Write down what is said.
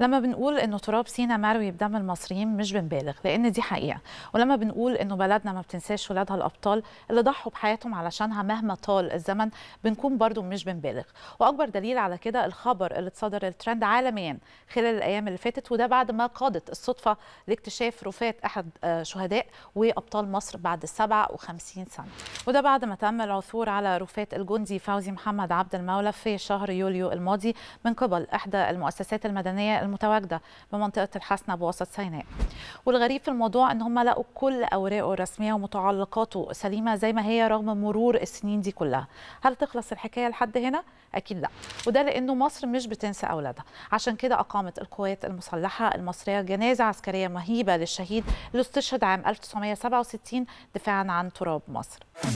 لما بنقول انه تراب سينا مروي بدم المصريين مش بنبالغ لان دي حقيقه ولما بنقول انه بلدنا ما بتنساش ولادها الابطال اللي ضحوا بحياتهم علشانها مهما طال الزمن بنكون برضو مش بنبالغ واكبر دليل على كده الخبر اللي اتصدر الترند عالميا خلال الايام اللي فاتت وده بعد ما قادت الصدفه لاكتشاف رفات احد آه، شهداء وابطال مصر بعد 57 سنه وده بعد ما تم العثور على رفات الجندي فوزي محمد عبد المولى في شهر يوليو الماضي من قبل احدى المؤسسات المدنيه المتواجده بمنطقه الحسنه بوسط سيناء والغريب في الموضوع ان هم لقوا كل اوراقه الرسميه ومتعلقاته سليمه زي ما هي رغم مرور السنين دي كلها هل تخلص الحكايه لحد هنا اكيد لا وده لانه مصر مش بتنسى اولادها عشان كده اقامت القوات المسلحه المصريه جنازه عسكريه مهيبه للشهيد اللي استشهد عام 1967 دفاعا عن تراب مصر